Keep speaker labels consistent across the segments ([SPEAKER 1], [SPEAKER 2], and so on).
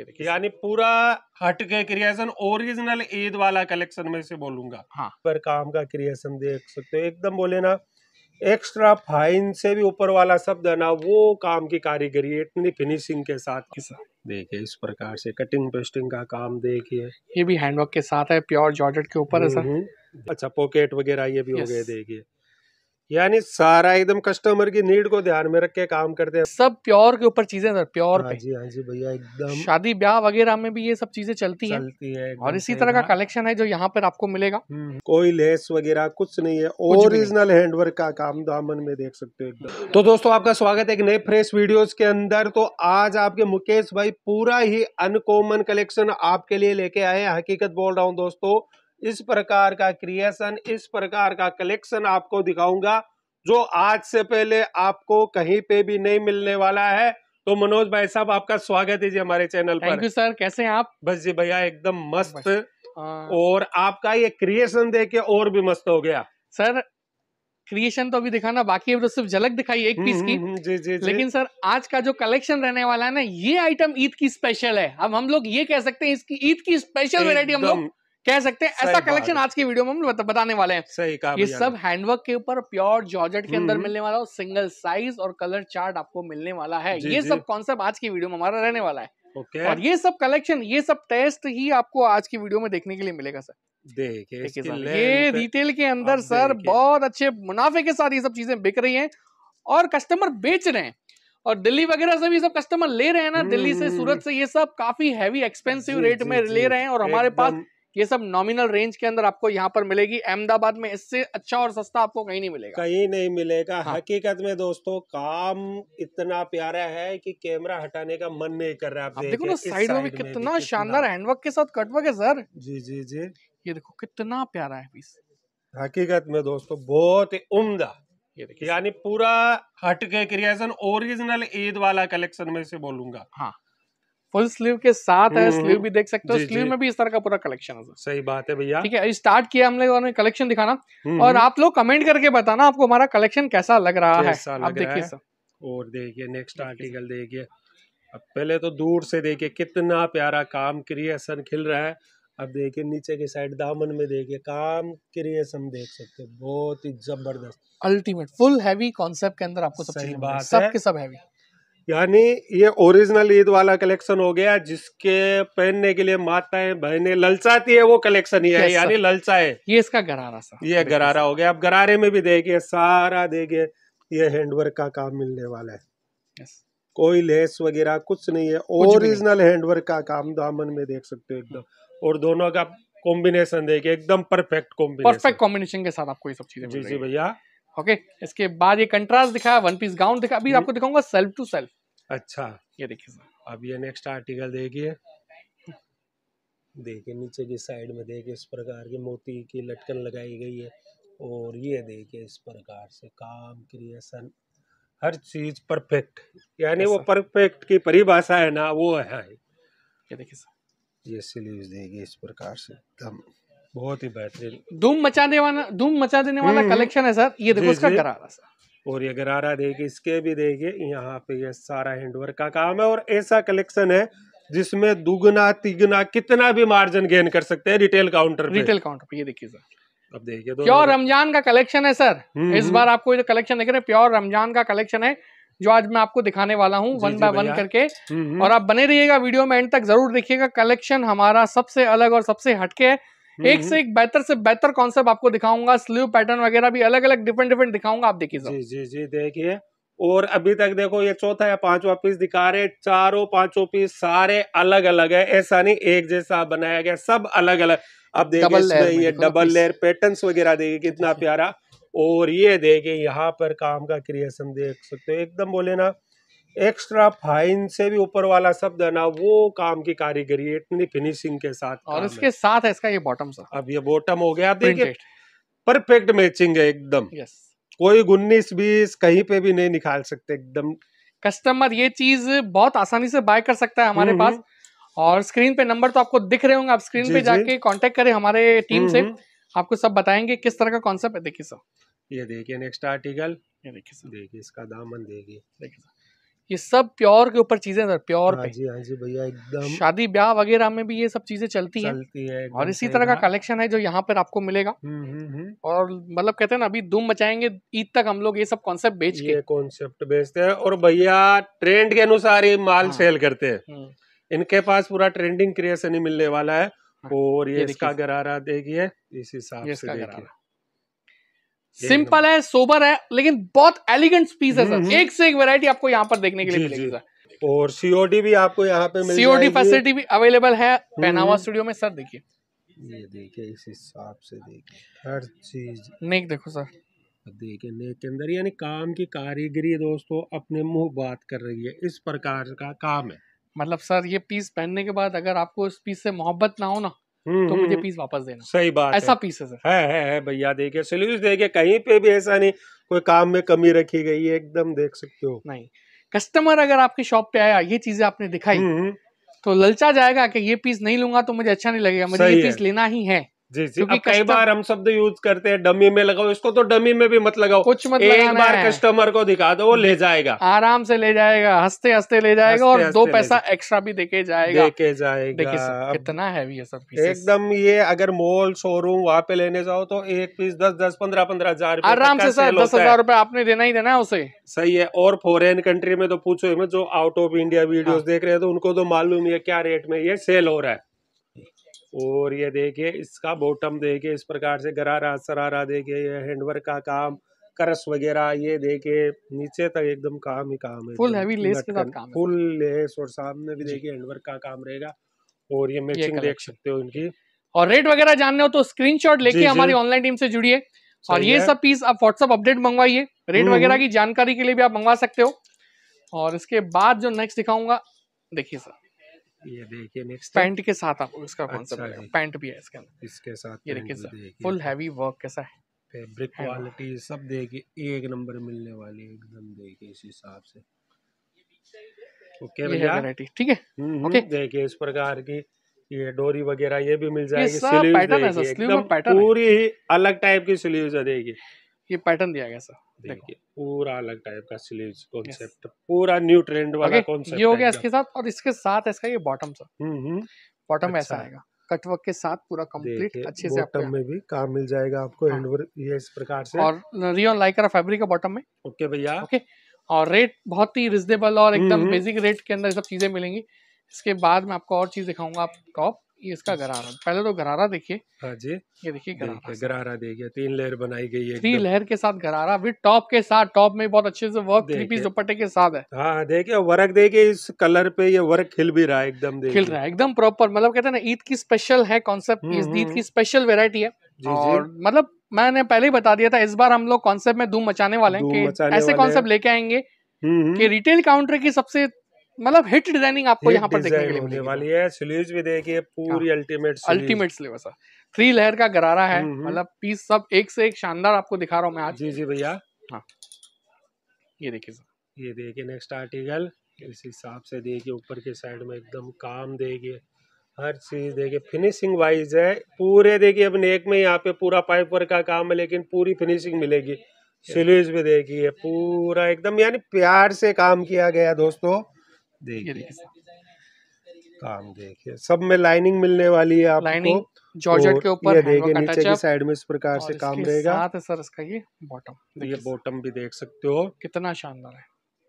[SPEAKER 1] देखिए यानी पूरा हट के क्रिएशन ओरिजिनल ईद वाला कलेक्शन में से बोलूंगा हाँ पर काम का क्रिएशन देख सकते हो एकदम बोले ना एक्स्ट्रा फाइन से भी ऊपर वाला शब्द है ना वो काम की कारीगरी इतनी फिनिशिंग के साथ हाँ देखिए इस प्रकार से कटिंग पेस्टिंग का काम देखिए
[SPEAKER 2] ये भी हैंडवर्क के साथ है प्योर जॉर्जेट के ऊपर है सर हम्म, हम्म।
[SPEAKER 1] अच्छा पॉकेट वगैरह ये भी हो गए देखिए यानी सारा एकदम कस्टमर की नीड को ध्यान में रख के काम करते हैं सब प्योर
[SPEAKER 2] के ऊपर चीजें सर प्योर हाँ जी हाँ जी भैया एकदम शादी ब्याह वगैरह में भी ये सब चीजें चलती, चलती है,
[SPEAKER 1] है और इसी तरह का
[SPEAKER 2] कलेक्शन है जो यहाँ पर आपको मिलेगा
[SPEAKER 1] हम्म, हम्म। कोई लेस वगैरह कुछ नहीं है ओरिजिनल हैंडवर्क का काम दामन में देख सकते हो तो दोस्तों आपका स्वागत है एक नए फ्रेश वीडियो के अंदर तो आज आपके मुकेश भाई पूरा ही अनकॉमन कलेक्शन आपके लिए लेके आए हकीकत बोल रहा हूँ दोस्तों इस प्रकार का क्रिएशन इस प्रकार का कलेक्शन आपको दिखाऊंगा जो आज से पहले आपको कहीं पे भी नहीं मिलने वाला है तो मनोज भाई साहब आपका स्वागत है जी हमारे चैनल पर थैंक यू
[SPEAKER 2] सर कैसे हैं आप बस जी भैया एकदम मस्त और आपका ये क्रिएशन दे के और भी मस्त हो गया सर क्रिएशन तो अभी दिखाना बाकी है तो सिर्फ झलक दिखाई एक पीस हम्म, की हम्म, जी, जी, जी। लेकिन सर आज का जो कलेक्शन रहने वाला है ना ये आइटम ईद की स्पेशल है अब हम लोग ये कह सकते हैं इसकी ईद की स्पेशल वेरायटी हम लोग कह सकते हैं ऐसा कलेक्शन आज की वीडियो में हम बताने वाले हैं सही कहा ये सब हैंडवर्क के ऊपर प्योर जॉर्जेट के अंदर हम्म। मिलने वाला और सिंगल साइज और कलर चार्ट आपको मिलने वाला है ये सब कॉन्सेप्ट आज की वीडियो में हमारा रहने वाला है okay. और ये सब कलेक्शन ये सब टेस्ट ही आपको आज की वीडियो में देखने के लिए मिलेगा सर
[SPEAKER 1] देखिए ये
[SPEAKER 2] डिटेल के अंदर सर बहुत अच्छे मुनाफे के साथ ये सब चीजें बिक रही हैं और कस्टमर बेच रहे हैं और दिल्ली वगैरह से भी सब कस्टमर ले रहे हैं ना दिल्ली से सूरत हम्म। से ये सब काफी हैवी एक्सपेंसिव रेट में जी, ले रहे हैं और हमारे पास ये सब नॉमिनल रेंज के अंदर आपको यहाँ पर मिलेगी अहमदाबाद में इससे अच्छा और सस्ता आपको कहीं नहीं मिलेगा कहीं नहीं मिलेगा हाँ। हकीकत में
[SPEAKER 1] दोस्तों काम इतना प्यारा है कि कैमरा हटाने का मन नहीं कर रहा आप देखो ना साइड में भी कितना शानदार
[SPEAKER 2] हैंडवर्क के साथ कटवर्क है सर जी जी जी ये देखो कितना प्यारा है पीस
[SPEAKER 1] हकीकत में दोस्तों बहुत ही ये यानी पूरा हटके क्रिएशन ओरिजिनल ईद वाला कलेक्शन में से बोलूंगा हाँ
[SPEAKER 2] फुल स्लीव के साथ है स्लीव हम्म। भी देख सकते हो स्लीव में भी इस तरह का पूरा कलेक्शन है
[SPEAKER 1] सही बात है भैया ठीक है
[SPEAKER 2] स्टार्ट किया हमने और कलेक्शन दिखाना हम्म। और आप लोग कमेंट करके बताना आपको हमारा कलेक्शन कैसा लग रहा है आप देखिए
[SPEAKER 1] और देखिए नेक्स्ट आर्टिकल देखिए अब पहले तो दूर से देखिए कितना प्यारा काम क्रिएशन खिल रहा है अब देखिए नीचे के साइड दामन में देखिए काम क्रिएशन देख सकते हैं बहुत ही जबरदस्त
[SPEAKER 2] अल्टीमेट फुल हैवी कॉन्सेप्ट के अंदर आपको सब सही बात सब के सब हैवी
[SPEAKER 1] यानी ये ओरिजिनल ईद वाला कलेक्शन हो गया जिसके पहनने के लिए माताएं बहनें ललचाती है वो कलेक्शन ही है यानी
[SPEAKER 2] ललचा है ये इसका गरारा सर ये
[SPEAKER 1] गरारा हो गया आप गरारे में भी देखिए सारा देखिए ये हैंडवर्क का काम मिलने वाला है कोई लेस वगैरह कुछ नहीं है ओरिजिनल हैंडवर्क का काम दामन में देख सकते हो एकदम और दोनों का कॉम्बिनेशन देखिए एकदम परफेक्ट कॉम्बिनेशन परफेक्ट
[SPEAKER 2] कॉम्बिनेशन के साथ आपको ये सब चीजें जी जी भैया ओके इसके बाद ये कंट्रास्ट दिखा वन पीस गाउन दिखा अभी आपको दिखाऊंगा सेल्फ टू सेल्फ
[SPEAKER 1] अच्छा ये देखिए अब ये नेक्स्ट आर्टिकल देखिए देखिए नीचे की साइड में देखिए इस प्रकार की मोती की लटकन लगाई गई है और ये देखिए इस प्रकार से काम क्रिएशन हर चीज परफेक्ट यानी वो परफेक्ट की परिभाषा है ना वो है ये देखिए सर ये स्लीव्स देखिए इस प्रकार से एकदम बहुत ही बेहतरीन
[SPEAKER 2] धूम मचा देने वाला धूम मचा देने वाला कलेक्शन हम्म। है सर ये देखो इसका गरारा
[SPEAKER 1] सर और ये गरारा देखिए इसके भी देखिए यहाँ पे ये सारा हैंडवर्क का काम है और ऐसा कलेक्शन है जिसमें दुगना तिगना कितना भी मार्जिन गेन कर सकते हैं रिटेल काउंटर पे रिटेल
[SPEAKER 2] काउंटर पे ये देखिए सर
[SPEAKER 1] अब देखिए तो प्योर रमजान
[SPEAKER 2] का कलेक्शन है सर हम्म, इस हम्म। बार आपको ये कलेक्शन देख रहे हैं प्योर रमजान का कलेक्शन है जो आज मैं आपको दिखाने वाला हूँ वन बाय वन करके और आप बने रहिएगा वीडियो में एंड तक जरूर देखिएगा कलेक्शन हमारा सबसे अलग और सबसे हटके है एक हम्म। से एक बेहतर से बेहतर कॉन्सेप्ट आपको दिखाऊंगा स्लीव पैटर्न वगैरह भी अलग अलग डिफरेंट डिफरेंट दिखाऊंगा आप देखिए
[SPEAKER 1] जी जी जी देखिए और अभी तक देखो ये चौथा या पांचवा पीस दिखा रहे चारों पांचों पीस सारे अलग अलग है ऐसा नहीं एक जैसा बनाया गया सब अलग अलग अब देखिए ये डबल लेयर पैटर्न वगैरह देखिए कितना प्यारा और ये देखिए यहाँ पर काम का क्रिएशन देख सकते हो एकदम बोले ना एक्स्ट्रा फाइन से भी ऊपर वाला शब्द है ना वो काम की कारीगरी है इतनी फिनिशिंग के साथ और इसके है। साथ है इसका ये बॉटम सर अब ये बॉटम हो गया देखिए परफेक्ट मैचिंग है एकदम यस कोई उन्नीस बीस कहीं पे भी नहीं
[SPEAKER 2] निकाल सकते एकदम कस्टमर ये चीज बहुत आसानी से बाय कर सकता है हमारे हम्म, पास हम्म। और स्क्रीन पे नंबर तो आपको दिख रहे होंगे आप स्क्रीन पे जाके कांटेक्ट करें हमारे टीम हम्म, से आपको सब बताएंगे किस तरह का कॉन्सेप्ट है देखिए सर
[SPEAKER 1] ये देखिए नेक्स्ट आर्टिकल ये देखिए सर देखिए इसका दामन देखिए देखिए सर
[SPEAKER 2] ये सब प्योर के ऊपर चीजें सर प्योर हाँ पे जी हाँ जी भैया एकदम शादी ब्याह वगैरह में भी ये सब चीजें चलती, चलती हैं है, और इसी तरह का कलेक्शन है जो यहाँ पर आपको मिलेगा हुँ, हम्म, हुँ। हम्म, हम्म। और मतलब कहते हैं ना अभी धूम मचाएंगे ईद तक हम लोग ये सब कॉन्सेप्ट बेच के कॉन्सेप्ट
[SPEAKER 1] बेचते हैं और भैया ट्रेंड के अनुसार ही माल सेल हाँ। करते हैं इनके पास पूरा ट्रेंडिंग क्रिएशन ही मिलने वाला है हाँ। और ये इसका गरारा देखिए इस हिसाब से देखिए
[SPEAKER 2] सिंपल है सोबर है लेकिन बहुत एलिगेंट पीस है सर हम्म, हम्म। एक से एक वेरायटी आपको यहाँ पर देखने के लिए मिलेगी
[SPEAKER 1] सर और सीओडी भी आपको यहाँ पे सीओडी फैसिलिटी
[SPEAKER 2] भी अवेलेबल है पहनावा हम्म।
[SPEAKER 1] स्टूडियो में सर देखिए ये देखिए इस हिसाब से देखिए हर चीज नेक देखो सर देखिए नेक के अंदर यानी काम की कारीगरी
[SPEAKER 2] दोस्तों अपने मुंह बात कर रही है इस प्रकार का काम है मतलब सर ये पीस पहनने के बाद अगर आपको इस पीस से मोहब्बत ना हो ना हम्म, तो मुझे पीस हम्म। वापस देना सही
[SPEAKER 1] बात ऐसा है। पीस है सर है है, है भैया देखिए सोल्यूशन देखिए कहीं पे भी ऐसा नहीं कोई काम में कमी रखी गई है एकदम देख सकते हो नहीं
[SPEAKER 2] कस्टमर अगर आपके शॉप पे आया ये चीजें आपने दिखाई हम्म, तो ललचा जाएगा कि ये पीस नहीं लूंगा तो मुझे अच्छा नहीं लगेगा मुझे ये पीस लेना ही है जी जी अब कई बार हम
[SPEAKER 1] शब्द यूज तो करते हैं डमी में लगाओ इसको तो डमी में भी मत लगाओ कुछ मत एक बार कस्टमर को दिखा दो वो ले जाएगा
[SPEAKER 2] आराम से ले जाएगा हंसते हंसते ले जाएगा और दो पैसा एक्स्ट्रा भी देके जाएगा देके जाएगा कितना हैवी है सब
[SPEAKER 1] एकदम ये अगर मॉल शोरूम वहाँ पे लेने जाओ तो एक पीस दस दस पंद्रह पंद्रह हजार आराम से सर दस हजार
[SPEAKER 2] रूपए आपने देना ही देना है उसे
[SPEAKER 1] सही है और फॉरेन कंट्री में तो पूछो जो आउट ऑफ इंडिया वीडियो देख रहे हैं तो उनको तो मालूम है क्या रेट में ये सेल हो रहा है और ये देखिए इसका बॉटम देखिए इस प्रकार से गरारा सरारा देखिए ये हैंडवर्क का काम करस वगैरह ये देखिए नीचे तक एकदम काम ही काम है फुल हैवी लेस के साथ काम है फुल लेस और सामने भी देखिए हैंडवर्क का काम रहेगा और ये मैचिंग देख सकते हो इनकी
[SPEAKER 2] और रेट वगैरह जानने हो तो स्क्रीनशॉट लेके हमारी ऑनलाइन टीम से जुड़िए और ये सब पीस आप व्हाट्सअप अपडेट मंगवाइए रेट हम्म, वगैरह हम्म। की जानकारी के लिए भी आप मंगवा सकते हो और इसके बाद जो नेक्स्ट दिखाऊंगा देखिए सर ये देखिए नेक्स्ट पैंट के साथ आपको इसका कौन सा अच्छा पैंट भी है इसके अंदर इसके साथ ये देखिए फुल हैवी वर्क कैसा है फैब्रिक क्वालिटी
[SPEAKER 1] सब देखिए एक नंबर मिलने वाली एकदम देखिए इस हिसाब से ओके भैया ठीक है ओके हम्म, हम्म, देखिए इस प्रकार की ये डोरी वगैरह ये भी मिल जाएगी पैटर्न पैटर्न पूरी अलग टाइप की स्लीव्स है देखिए ये पैटर्न दिया गया सर पूरा अलग टाइप का कॉन्सेप्ट पूरा न्यू ट्रेंड वाला कॉन्सेप्ट ये हो गया इसके
[SPEAKER 2] साथ और इसके साथ इसका ये बॉटम हम्म, बॉटम हम्म। अच्छा। ऐसा आएगा कटवर्क के साथ पूरा कंप्लीट अच्छे से बॉटम
[SPEAKER 1] में भी काम मिल जाएगा आपको हैंड हाँ। वर्क ये इस प्रकार से और
[SPEAKER 2] रियन लाइकरा फैब्रिक का बॉटम में ओके भैया ओके और रेट बहुत ही रिजनेबल और हम्म, एकदम बेसिक रेट के अंदर सब चीजें मिलेंगी इसके बाद मैं आपको और चीज दिखाऊंगा आप टॉप ये इसका गरारा पहले तो गरारा देखिए हाँ जी ये देखिए गरारा
[SPEAKER 1] गरारा देखिए तीन लेयर बनाई गई है तीन
[SPEAKER 2] लेयर के साथ गरारा विद टॉप के साथ टॉप में बहुत अच्छे से वर्क थ्री पीस दुपट्टे के साथ है
[SPEAKER 1] हाँ, हाँ देखिए वर्क देखिए इस कलर पे ये वर्क खिल भी रहा है एकदम खिल रहा है
[SPEAKER 2] एकदम प्रॉपर मतलब कहते हैं ना ईद की स्पेशल है कॉन्सेप्ट हम्म, ईद हम्म। की स्पेशल वेरायटी है और मतलब मैंने पहले ही बता दिया था इस बार हम लोग कॉन्सेप्ट में धूम मचाने वाले हैं कि ऐसे कॉन्सेप्ट लेके आएंगे हम्म, कि रिटेल काउंटर की सबसे मतलब हिट डिजाइनिंग आपको यहाँ पर देखने के लिए
[SPEAKER 1] मिलने वाली है स्लीव्स भी देखिए पूरी ultimate ultimate sleeve sir
[SPEAKER 2] three layer का गरारा है हम्म, हम्म। मतलब पीस सब एक से एक शानदार आपको दिखा रहा हूँ मैं आज जी जी भैया
[SPEAKER 1] हाँ ये देखिए सर ये देखिए नेक्स्ट आर्टिकल इस हिसाब से देखिए ऊपर के साइड में एकदम काम देखिए हर चीज़ देखिए फिनिशिंग वाइज है पूरे देखिए अब नेक में यहाँ पे पूरा पाइप वर्क का काम है लेकिन पूरी फिनिशिंग मिलेगी सिलीज भी देखिए पूरा एकदम यानी प्यार से काम किया गया दोस्तों देखिए काम देखिए सब में लाइनिंग मिलने वाली है आपको लाइनिंग जॉर्जेट के ऊपर देखिए नीचे की साइड में इस प्रकार से काम रहेगा साथ
[SPEAKER 2] है सर इसका ये बॉटम
[SPEAKER 1] तो ये बॉटम भी देख सकते हो कितना शानदार है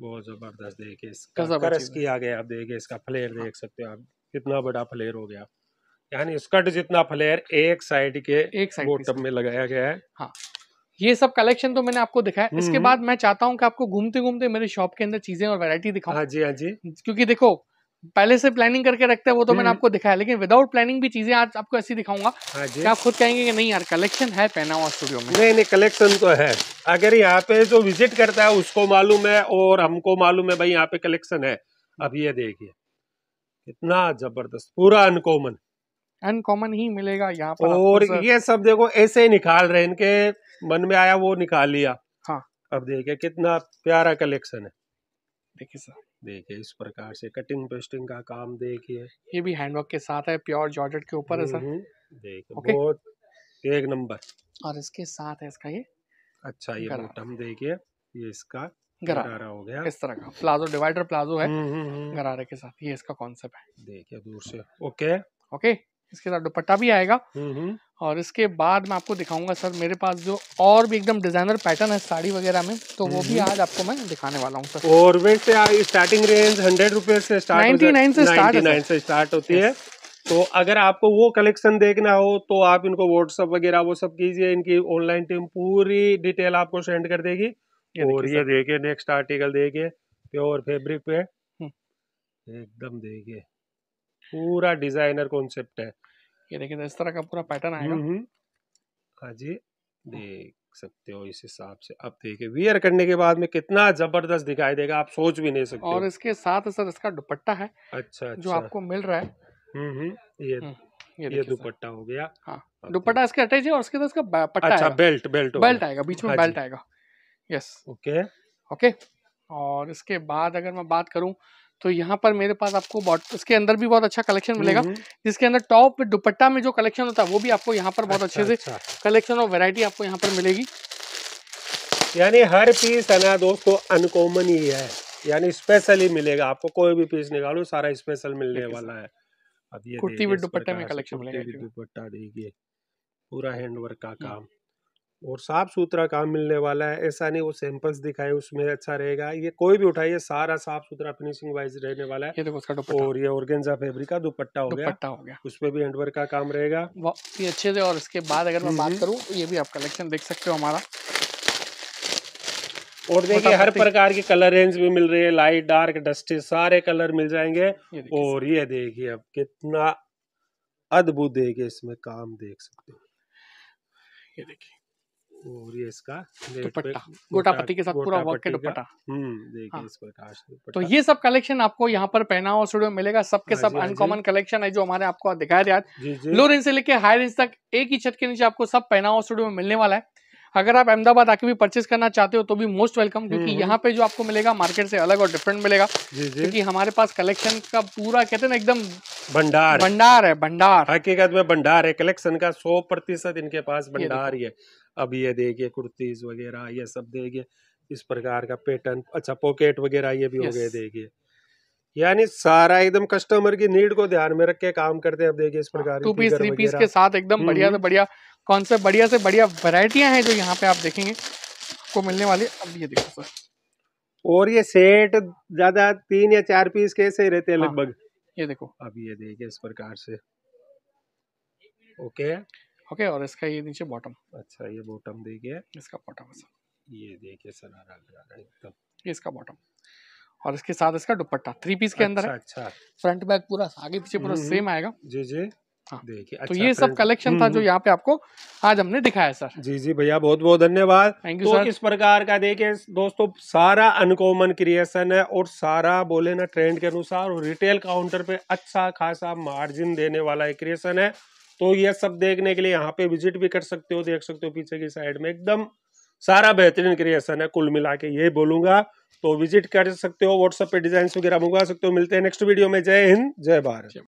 [SPEAKER 1] बहुत जबरदस्त देखिए इसका करस की आ गया आप देखिए इसका फ्लेयर हाँ। देख सकते हो आप कितना बड़ा फ्लेयर हो गया यानी स्कर्ट जितना फ्लेयर एक साइड के एक साइड बॉटम में लगाया गया है
[SPEAKER 2] हाँ ये सब कलेक्शन तो मैंने आपको दिखाया हम्म, इसके हम्म। बाद मैं चाहता हूँ कि आपको घूमते घूमते मेरे शॉप के अंदर चीजें और वेरायटी दिखाऊं हाँ जी हाँ जी क्योंकि देखो पहले से प्लानिंग करके रखते हैं वो तो मैंने हम्म। आपको दिखाया लेकिन विदाउट प्लानिंग भी चीजें आज आपको ऐसी दिखाऊंगा हाँ कि आप खुद कहेंगे कि नहीं यार कलेक्शन है पहनावा
[SPEAKER 1] स्टूडियो में नहीं नहीं कलेक्शन तो है अगर यहाँ पे जो विजिट करता है उसको मालूम है और हमको मालूम है भाई यहाँ पे कलेक्शन है अब ये देखिए कितना जबरदस्त पूरा अनकॉमन
[SPEAKER 2] अनकॉमन ही मिलेगा यहाँ पर और ये
[SPEAKER 1] सब देखो ऐसे ही निकाल रहे इनके मन में आया वो निकाल लिया हाँ अब देखिए कितना प्यारा कलेक्शन है देखिए सर देखिए इस प्रकार से कटिंग पेस्टिंग का काम देखिए
[SPEAKER 2] ये भी हैंडवर्क के साथ है प्योर जॉर्जेट के ऊपर है सर हम्म, हम्म।
[SPEAKER 1] देखिए बहुत एक नंबर
[SPEAKER 2] और इसके साथ है इसका ये अच्छा ये बॉटम देखिए ये इसका गरारा हो गया इस तरह का प्लाजो डिवाइडर प्लाजो है हम्म, गरारे के साथ ये इसका कॉन्सेप्ट है देखिए दूर से ओके ओके इसके साथ दुपट्टा भी आएगा हम्म, हम्म। और इसके बाद मैं आपको दिखाऊंगा सर मेरे पास जो और भी एकदम डिजाइनर पैटर्न है साड़ी वगैरह में तो वो भी हम्म, आज आपको मैं दिखाने वाला हूँ
[SPEAKER 1] और वेट से स्टार्टिंग रेंज हंड्रेड रुपीज से स्टार्ट से स्टार्ट से स्टार्ट होती है तो अगर आपको वो कलेक्शन देखना हो तो आप इनको व्हाट्सअप वगैरह वो सब कीजिए इनकी ऑनलाइन टीम पूरी डिटेल आपको सेंड कर देगी और ये देखिए नेक्स्ट आर्टिकल देखिए प्योर फैब्रिक पे एकदम देखिए पूरा डिजाइनर कॉन्सेप्ट है ये देखिए तो इस तरह का पूरा पैटर्न आएगा हम्म, हम्म। हाँ जी देख सकते हो इस हिसाब से अब देखिए वियर करने के बाद में कितना जबरदस्त दिखाई देगा आप सोच भी नहीं सकते और इसके
[SPEAKER 2] साथ सर इसका दुपट्टा है
[SPEAKER 1] अच्छा, अच्छा जो आपको
[SPEAKER 2] मिल रहा है हम्म,
[SPEAKER 1] ये ये, ये दुपट्टा हो गया हाँ
[SPEAKER 2] दुपट्टा इसके अटैच है और उसके साथ इसका पट्टा अच्छा बेल्ट बेल्ट बेल्ट आएगा बीच में बेल्ट हाँ आएगा
[SPEAKER 1] यस ओके
[SPEAKER 2] ओके और इसके बाद अगर मैं बात करूं तो यहाँ पर मेरे पास आपको बहुत इसके अंदर भी बहुत अच्छा कलेक्शन मिलेगा हम्म, हम्म। जिसके अंदर टॉप दुपट्टा में जो कलेक्शन होता है वो भी आपको यहाँ पर बहुत अच्छा, अच्छे से कलेक्शन और वेरायटी आपको यहाँ पर मिलेगी
[SPEAKER 1] यानी हर पीस है ना दोस्तों अनकॉमन ही है यानी स्पेशल ही मिलेगा आपको कोई भी पीस निकालो सारा स्पेशल मिलने वाला है अब ये कुर्ती विद दुपट्टा में कलेक्शन मिलेगा दुपट्टा देखिए पूरा हैंडवर्क का हम्म। काम और साफ़ सुथरा काम मिलने वाला है ऐसा नहीं वो सैंपल्स दिखाए उसमें अच्छा रहेगा ये कोई भी उठाइए सारा साफ सुथरा फिनिशिंग वाइज रहने वाला है ये देखो उसका और ये ऑर्गेन्जा फेब्रिक का
[SPEAKER 2] दुपट्टा हो गया दुपट्टा
[SPEAKER 1] हो गया उसमें भी हैंडवर्क का काम रहेगा
[SPEAKER 2] ये अच्छे से और इसके बाद अगर मैं बात हम्म। करूँ ये भी आप कलेक्शन देख सकते हो हमारा
[SPEAKER 1] और देखिए हर प्रकार के कलर रेंज भी मिल रही है लाइट डार्क डस्टी सारे कलर मिल जाएंगे और ये देखिए अब कितना अद्भुत देखिए इसमें काम देख सकते हो ये देखिए और ये इसका दुपट्टा गोटा पट्टी के साथ पूरा वर्क के दुपट्टा हम्म, हाँ। तो
[SPEAKER 2] ये सब कलेक्शन आपको यहाँ पर पहना और स्टूडियो मिलेगा सबके हाँ सब अनकॉमन कलेक्शन हाँ है जो हमारे आपको दिखाया गया लो रेंज से लेके हाई रेंज तक एक ही छत के नीचे आपको सब पहना और स्टूडियो में मिलने वाला है अगर आप अहमदाबाद आके भी परचेज करना चाहते हो तो भी मोस्ट वेलकम क्योंकि हम्म। यहाँ पे जो आपको मिलेगा मार्केट से अलग और डिफरेंट मिलेगा क्योंकि हमारे पास कलेक्शन का पूरा कहते हैं ना एकदम
[SPEAKER 1] भंडार भंडार है भंडार हकीकत में भंडार है कलेक्शन का सौ प्रतिशत इनके पास भंडार ही है अब ये देखिए कुर्तीज़ वगैरह ये सब देखिए इस प्रकार का पैटर्न अच्छा पॉकेट वगैरह ये भी हो गए देखिए यानी सारा एकदम कस्टमर की नीड को ध्यान में रख के काम करते हैं अब देखिए इस हाँ, प्रकार टू पीस थ्री पीस के साथ एकदम हम्म, हम्म। बढ़िया से
[SPEAKER 2] बढ़िया कौन से बढ़िया से बढ़िया वैरायटियां हैं जो यहाँ पे आप देखेंगे आपको मिलने वाली अब ये देखो सर
[SPEAKER 1] और ये सेट ज्यादा तीन या चार पीस कैसे रहते हैं हाँ, लगभग
[SPEAKER 2] ये देखो अब ये
[SPEAKER 1] देखिए इस प्रकार से ओके ओके और इसका ये नीचे बॉटम
[SPEAKER 2] अच्छा ये बॉटम दे गया इसका बॉटम है
[SPEAKER 1] सर ये देखिए सरारा एकदम
[SPEAKER 2] ये इसका बॉटम और इसके साथ इसका दुपट्टा थ्री पीस के अंदर अच्छा, है अच्छा। फ्रंट अच्छा। बैक पूरा आगे पीछे पूरा सेम हम्म, आएगा
[SPEAKER 1] जी जी हाँ। देखिए तो अच्छा, तो ये सब कलेक्शन था जो हम्म, हम्म। यहाँ
[SPEAKER 2] पे आपको आज हमने दिखाया सर
[SPEAKER 1] जी जी भैया बहुत बहुत धन्यवाद तो इस प्रकार का देखिए दोस्तों सारा अनकॉमन क्रिएशन है और सारा बोले ना ट्रेंड के अनुसार और रिटेल काउंटर पे अच्छा खासा मार्जिन देने वाला क्रिएशन है तो यह सब देखने के लिए यहाँ पे विजिट भी कर सकते हो देख सकते हो पीछे की साइड में एकदम सारा बेहतरीन क्रिएशन है कुल मिला के ये बोलूंगा तो विजिट कर सकते हो व्हाट्सएप पे डिजाइन वगैरह मंगवा सकते हो मिलते हैं नेक्स्ट वीडियो में जय हिंद जय भारत